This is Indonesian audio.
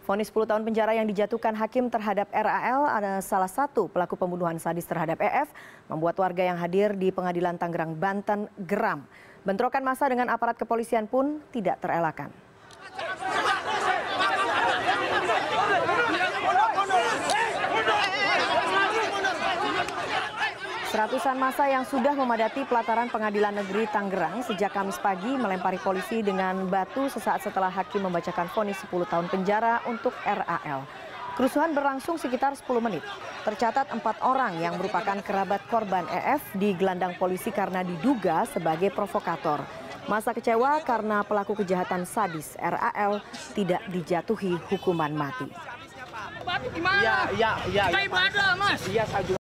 Fonis 10 tahun penjara yang dijatuhkan hakim terhadap RAL adalah salah satu pelaku pembunuhan sadis terhadap EF membuat warga yang hadir di pengadilan Tangerang Banten geram. Bentrokan massa dengan aparat kepolisian pun tidak terelakkan. Seratusan masa yang sudah memadati pelataran pengadilan negeri Tangerang sejak Kamis pagi melempari polisi dengan batu sesaat setelah hakim membacakan vonis 10 tahun penjara untuk RAL. Kerusuhan berlangsung sekitar 10 menit. Tercatat empat orang yang merupakan kerabat korban EF di gelandang polisi karena diduga sebagai provokator. Masa kecewa karena pelaku kejahatan sadis RAL tidak dijatuhi hukuman mati. Batu gimana? ya, ya, ya, ya, ya, ya,